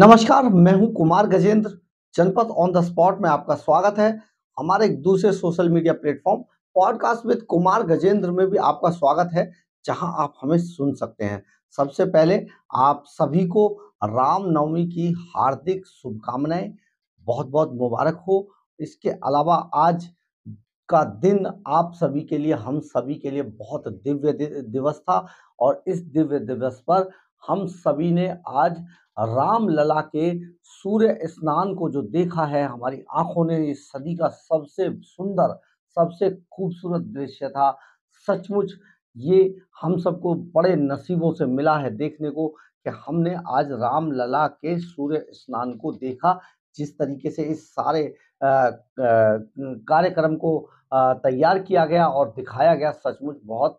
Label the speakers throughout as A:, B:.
A: नमस्कार मैं हूं कुमार गजेंद्र जनपद ऑन द स्पॉट में आपका स्वागत है हमारे एक दूसरे social media platform podcast with Kumar Gajendra में भी आपका स्वागत है जहां आप हमें सुन सकते हैं सबसे पहले आप सभी को रामनवमी की हार्दिक शुभकामनाएं बहुत बहुत मुबारक हो इसके अलावा आज का दिन आप सभी के लिए हम सभी के लिए बहुत दिव्य दिवस था और इस दिव्य दिवस पर हम सभी ने आज राम लला के सूर्य स्नान को जो देखा है हमारी आंखों ने इस सदी का सबसे सुंदर सबसे खूबसूरत दृश्य था सचमुच ये हम सबको बड़े नसीबों से मिला है देखने को कि हमने आज राम लला के सूर्य स्नान को देखा जिस तरीके से इस सारे कार्यक्रम को तैयार किया गया और दिखाया गया सचमुच बहुत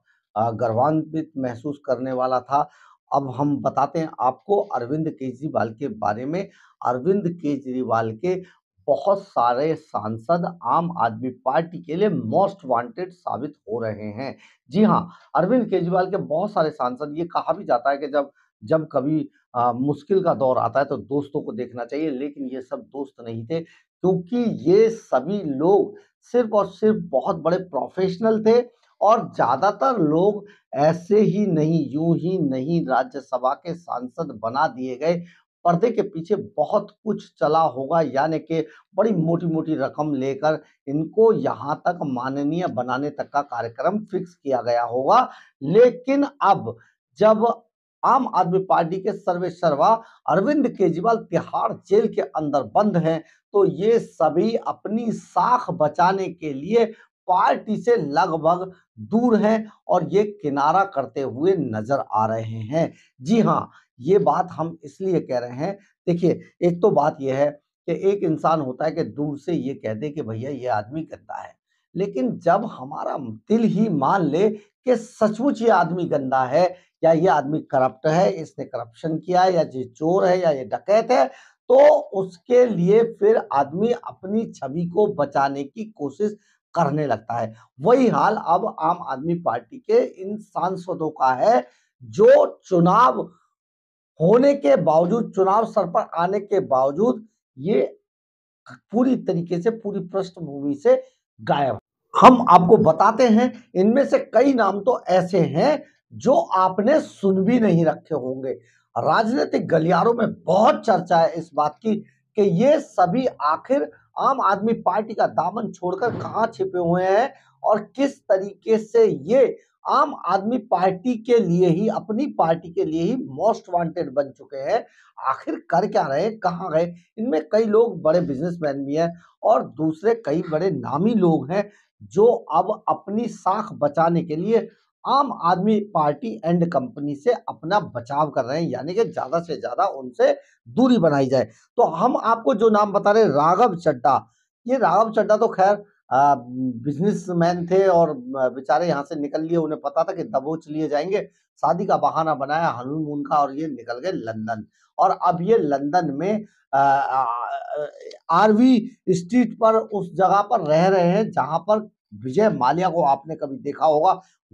A: गर्वान्वित महसूस करने वाला था अब हम बताते हैं आपको अरविंद केजरीवाल के बारे में अरविंद केजरीवाल के बहुत सारे सांसद आम आदमी पार्टी के लिए मोस्ट वांटेड साबित हो रहे हैं जी हाँ अरविंद केजरीवाल के बहुत सारे सांसद ये कहा भी जाता है कि जब जब कभी आ, मुश्किल का दौर आता है तो दोस्तों को देखना चाहिए लेकिन ये सब दोस्त नहीं थे क्योंकि ये सभी लोग सिर्फ और सिर्फ बहुत बड़े प्रोफेशनल थे और ज़्यादातर लोग ऐसे ही नहीं यूं ही नहीं राज्यसभा के सांसद बना दिए गए पर्दे के पीछे बहुत कुछ चला होगा यानी कि बड़ी मोटी मोटी रकम लेकर इनको यहाँ तक माननीय बनाने तक का कार्यक्रम फिक्स किया गया होगा लेकिन अब जब आम आदमी पार्टी के सर्वे सर्वा अरविंद केजरीवाल तिहाड़ जेल के अंदर बंद हैं तो ये सभी अपनी साख बचाने के लिए पार्टी से लगभग दूर हैं और ये किनारा करते हुए नजर आ रहे हैं जी हाँ ये बात हम इसलिए कह रहे हैं देखिए एक तो बात यह है कि एक इंसान होता है कि दूर से ये कह दे कि भैया ये आदमी गंदा है लेकिन जब हमारा दिल ही मान ले कि सचमुच ये आदमी गंदा है या ये आदमी करप्ट है इसने करप्शन किया या ये चोर है या ये डकैत है तो उसके लिए फिर आदमी अपनी छवि को बचाने की कोशिश करने लगता है वही हाल अब आम आदमी पार्टी के इन सांसदों का है जो चुनाव होने के बावजूद चुनाव सर पर आने के बावजूद ये पूरी तरीके से पूरी पृष्ठभूमि से गायब हम आपको बताते हैं इनमें से कई नाम तो ऐसे हैं जो आपने सुन भी नहीं रखे होंगे राजनीतिक गलियारों में बहुत चर्चा है इस बात की कि ये सभी आखिर आम आदमी पार्टी का दामन छोड़कर कहाँ छिपे हुए हैं और किस तरीके से ये आम आदमी पार्टी के लिए ही अपनी पार्टी के लिए ही मोस्ट वांटेड बन चुके हैं आखिर कर क्या रहे कहाँ गए इनमें कई लोग बड़े बिजनेसमैन भी हैं और दूसरे कई बड़े नामी लोग हैं जो अब अपनी साख बचाने के लिए आम आदमी पार्टी एंड कंपनी से अपना बचाव कर रहे हैं यानी कि ज्यादा से ज्यादा उनसे दूरी बनाई जाए तो हम आपको जो नाम बता रहे राघव चड्डा ये राघव चड्डा तो खैर बिजनेसमैन थे और बेचारे यहाँ से निकल लिए उन्हें पता था कि दबोच लिए जाएंगे शादी का बहाना बनाया हनुमून का और ये निकल गए लंदन और अब ये लंदन में आरवी स्ट्रीट पर उस जगह पर रह रहे हैं जहां पर विजय माल्या को आपने कभी देखा होगा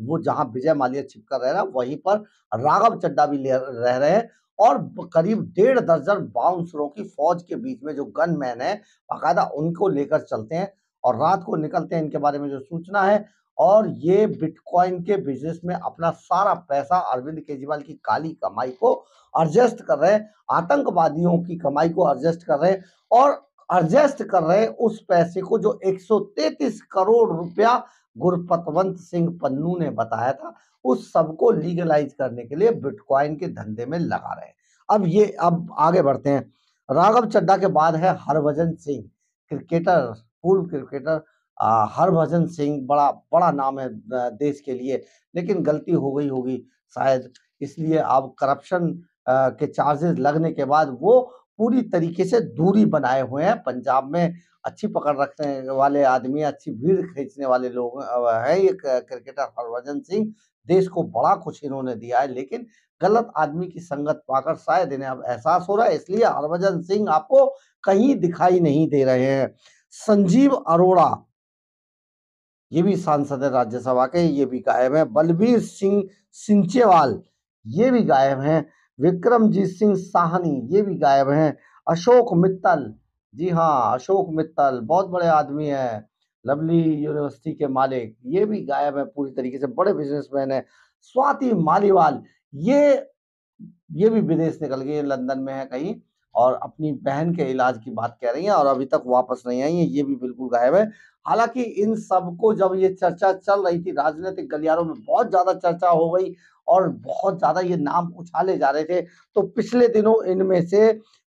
A: वो जहां विजय माल्या छिपकर रह रहा है वहीं पर राघव चड्डा भी रह रहे हैं और करीब डेढ़ दर्जन बाउंसरों की फौज के बीच में जो गनमैन है बाकायदा उनको लेकर चलते हैं और रात को निकलते हैं इनके बारे में जो सूचना है और ये बिटकॉइन के बिजनेस में अपना सारा पैसा अरविंद केजरीवाल की काली कमाई को एडजस्ट कर रहे हैं आतंकवादियों की कमाई को एडजस्ट कर रहे हैं और एडजस्ट कर रहे उस पैसे को जो 133 करोड़ रुपया गुरपतवंत सिंह पन्नू ने बताया था उस सबको लीगलाइज करने के लिए बिटकॉइन के धंधे में लगा रहे अब ये अब आगे बढ़ते हैं राघव चड्डा के बाद है हरभजन सिंह क्रिकेटर पूर्व क्रिकेटर हरभजन सिंह बड़ा बड़ा नाम है देश के लिए लेकिन गलती हो गई होगी शायद इसलिए अब करप्शन के चार्जेस लगने के बाद वो पूरी तरीके से दूरी बनाए हुए हैं पंजाब में अच्छी पकड़ रखने वाले आदमी अच्छी भीड़ खींचने वाले लोग हैं ये क्रिकेटर हरभजन सिंह देश को बड़ा कुछ इन्होंने दिया है लेकिन गलत आदमी की संगत पाकर शायद इन्हें अब एहसास हो रहा है इसलिए हरभजन सिंह आपको कहीं दिखाई नहीं दे रहे हैं संजीव अरोड़ा ये भी सांसद है राज्यसभा के ये भी गायब है बलबीर सिंह सिंचेवाल ये भी गायब हैं विक्रमजीत सिंह साहनी ये भी गायब हैं अशोक मित्तल जी हाँ अशोक मित्तल बहुत बड़े आदमी हैं लवली यूनिवर्सिटी के मालिक ये भी गायब है पूरी तरीके से बड़े बिजनेसमैन है स्वाति मालीवाल ये ये भी विदेश निकल गई लंदन में है कहीं और अपनी बहन के इलाज की बात कह रही हैं और अभी तक वापस नहीं आई है ये भी बिल्कुल गायब है हालांकि इन सबको जब ये चर्चा चल रही थी राजनीतिक गलियारों में बहुत ज़्यादा चर्चा हो गई और बहुत ज़्यादा ये नाम उछाले जा रहे थे तो पिछले दिनों इनमें से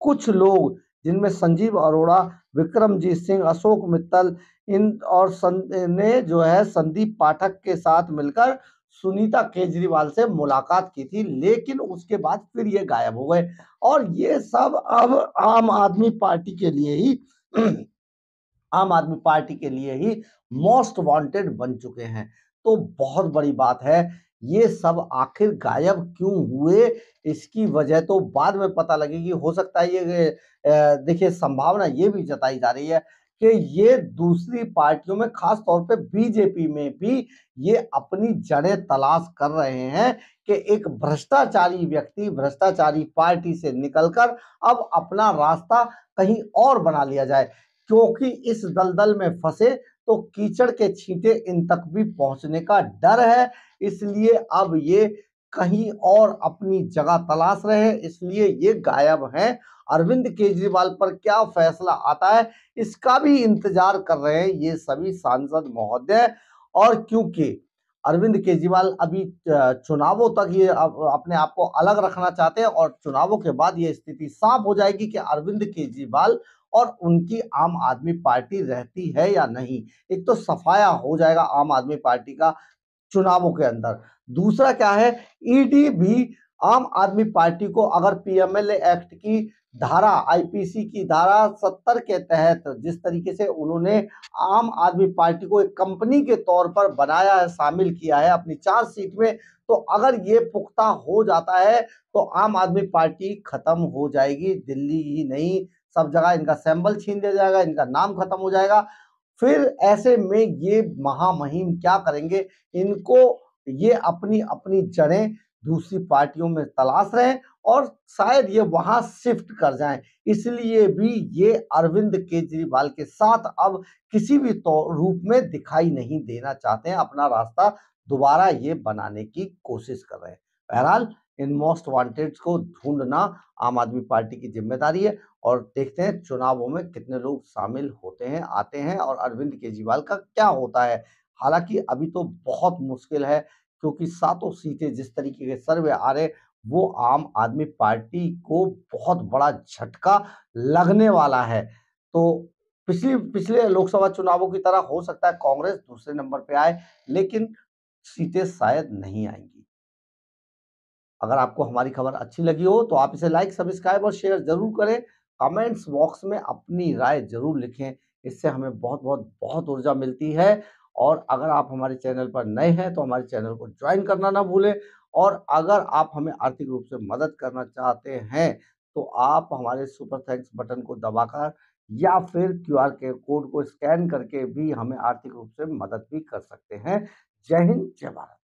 A: कुछ लोग जिनमें संजीव अरोड़ा विक्रमजीत सिंह अशोक मित्तल इन और सं, ने जो है संदीप पाठक के साथ मिलकर सुनीता केजरीवाल से मुलाकात की थी लेकिन उसके बाद फिर ये गायब हो गए और ये सब अब आम आदमी पार्टी के लिए ही आम आदमी पार्टी के लिए ही मोस्ट वांटेड बन चुके हैं तो बहुत बड़ी बात है ये सब आखिर गायब क्यों हुए इसकी वजह तो बाद में पता लगेगी हो सकता है ये देखिए संभावना ये भी जताई जा रही है कि ये दूसरी पार्टियों में खास तौर पे बीजेपी में भी ये अपनी जड़ें तलाश कर रहे हैं कि एक भ्रष्टाचारी व्यक्ति भ्रष्टाचारी पार्टी से निकलकर अब अपना रास्ता कहीं और बना लिया जाए क्योंकि इस दलदल में फंसे तो कीचड़ के छींटे इन तक भी पहुंचने का डर है इसलिए अब ये कहीं और अपनी जगह तलाश रहे हैं इसलिए ये गायब हैं अरविंद केजरीवाल पर क्या फैसला आता है इसका भी इंतजार कर रहे हैं ये सभी सांसद महोदय और क्योंकि अरविंद केजरीवाल अभी चुनावों तक ये अपने आप को अलग रखना चाहते हैं और चुनावों के बाद ये स्थिति साफ हो जाएगी कि अरविंद केजरीवाल और उनकी आम आदमी पार्टी रहती है या नहीं एक तो सफाया हो जाएगा आम आदमी पार्टी का चुनावों के अंदर दूसरा क्या है ईडी भी आम आदमी पार्टी को अगर पीएमएलए एक्ट की धारा आईपीसी की धारा सत्तर के तहत जिस तरीके से उन्होंने आम आदमी पार्टी को एक कंपनी के तौर पर बनाया है शामिल किया है अपनी चार सीट में तो अगर ये पुख्ता हो जाता है तो आम आदमी पार्टी खत्म हो जाएगी दिल्ली ही नहीं सब जगह इनका सैम्बल छीन दिया जाएगा इनका नाम खत्म हो जाएगा फिर ऐसे में ये महामहिम क्या करेंगे इनको ये अपनी अपनी जड़ें दूसरी पार्टियों में तलाश रहे और शायद ये वहां शिफ्ट कर जाएं इसलिए भी ये अरविंद केजरीवाल के साथ अब किसी भी तो रूप में दिखाई नहीं देना चाहते हैं अपना रास्ता दोबारा ये बनाने की कोशिश कर रहे हैं बहरहाल इन मोस्ट वांटेड को ढूंढना आम आदमी पार्टी की जिम्मेदारी है और देखते हैं चुनावों में कितने लोग शामिल होते हैं आते हैं और अरविंद केजरीवाल का क्या होता है हालांकि अभी तो बहुत मुश्किल है क्योंकि सातों सीटें जिस तरीके के सर्वे आ रहे वो आम आदमी पार्टी को बहुत बड़ा झटका लगने वाला है तो पिछली पिछले लोकसभा चुनावों की तरह हो सकता है कांग्रेस दूसरे नंबर पे आए लेकिन सीटें शायद नहीं आएंगी अगर आपको हमारी खबर अच्छी लगी हो तो आप इसे लाइक सब्सक्राइब और शेयर जरूर करें कमेंट्स बॉक्स में अपनी राय जरूर लिखें इससे हमें बहुत बहुत बहुत ऊर्जा मिलती है और अगर आप हमारे चैनल पर नए हैं तो हमारे चैनल को ज्वाइन करना ना भूलें और अगर आप हमें आर्थिक रूप से मदद करना चाहते हैं तो आप हमारे सुपर थैंक्स बटन को दबाकर या फिर क्यू आर के कोड को स्कैन करके भी हमें आर्थिक रूप से मदद भी कर सकते हैं जय हिंद जय भारत